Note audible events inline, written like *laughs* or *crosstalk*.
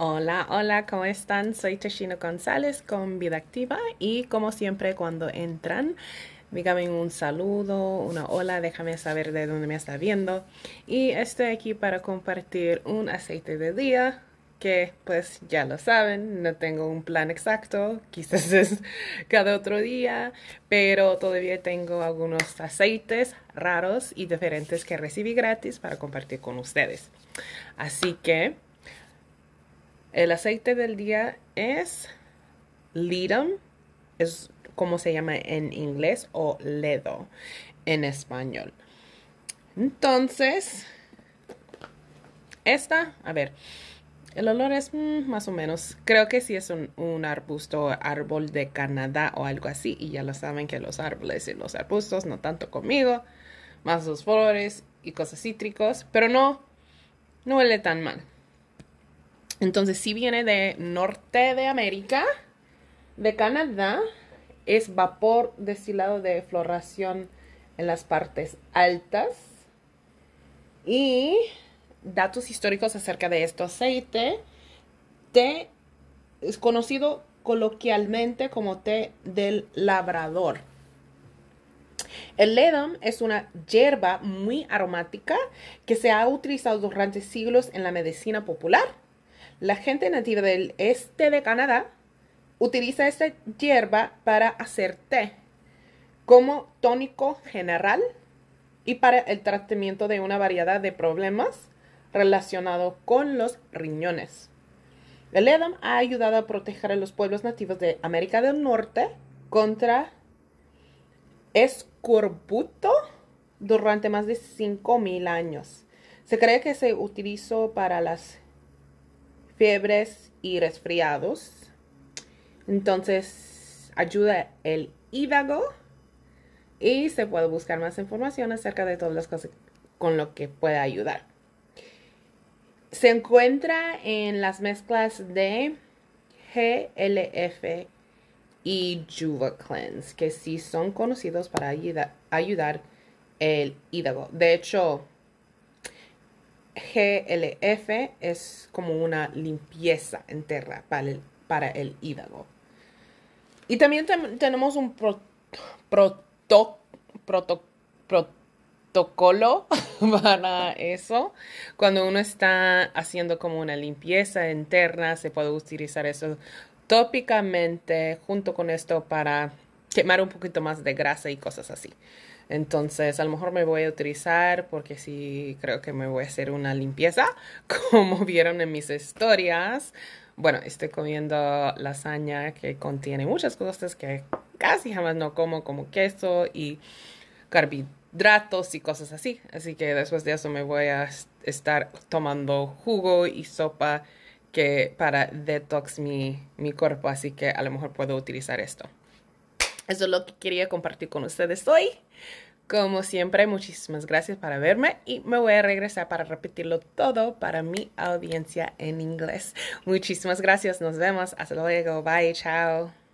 Hola, hola, ¿cómo están? Soy Teshino González con Vida Activa y como siempre cuando entran, dígame un saludo, una hola, déjame saber de dónde me está viendo y estoy aquí para compartir un aceite de día que pues ya lo saben, no tengo un plan exacto, *laughs* quizás es cada otro día, pero todavía tengo algunos aceites raros y diferentes que recibí gratis para compartir con ustedes. Así que el aceite del día es Lidum, es como se llama en inglés, o Ledo en español. Entonces, esta, a ver, el olor es mm, más o menos, creo que sí es un, un arbusto, árbol de Canadá o algo así, y ya lo saben que los árboles y los arbustos, no tanto conmigo, más los flores y cosas cítricos, pero no, no huele tan mal. Entonces, si viene de norte de América, de Canadá, es vapor destilado de floración en las partes altas. Y datos históricos acerca de este aceite. Té es conocido coloquialmente como té del labrador. El ledum es una hierba muy aromática que se ha utilizado durante siglos en la medicina popular la gente nativa del este de Canadá utiliza esta hierba para hacer té como tónico general y para el tratamiento de una variedad de problemas relacionados con los riñones. El EDAM ha ayudado a proteger a los pueblos nativos de América del Norte contra escorbuto durante más de 5.000 años. Se cree que se utilizó para las fiebres y resfriados. Entonces, ayuda el hídago y se puede buscar más información acerca de todas las cosas con lo que puede ayudar. Se encuentra en las mezclas de GLF y Juva Cleanse, que sí son conocidos para ayudar el hídago. De hecho, GLF es como una limpieza interna para el, para el hígado. Y también tenemos un protocolo *laughs* para eso. Cuando uno está haciendo como una limpieza interna, se puede utilizar eso tópicamente junto con esto para quemar un poquito más de grasa y cosas así. Entonces, a lo mejor me voy a utilizar porque sí creo que me voy a hacer una limpieza, *laughs* como vieron en mis historias. Bueno, estoy comiendo lasaña que contiene muchas cosas que casi jamás no como, como queso y carbohidratos y cosas así. Así que después de eso me voy a estar tomando jugo y sopa que para detox mi cuerpo, así que a lo mejor puedo utilizar esto. Eso es lo que quería compartir con ustedes hoy. Como siempre, muchísimas gracias para verme y me voy a regresar para repetirlo todo para mi audiencia en inglés. Muchísimas gracias, nos vemos, hasta luego, bye, chao.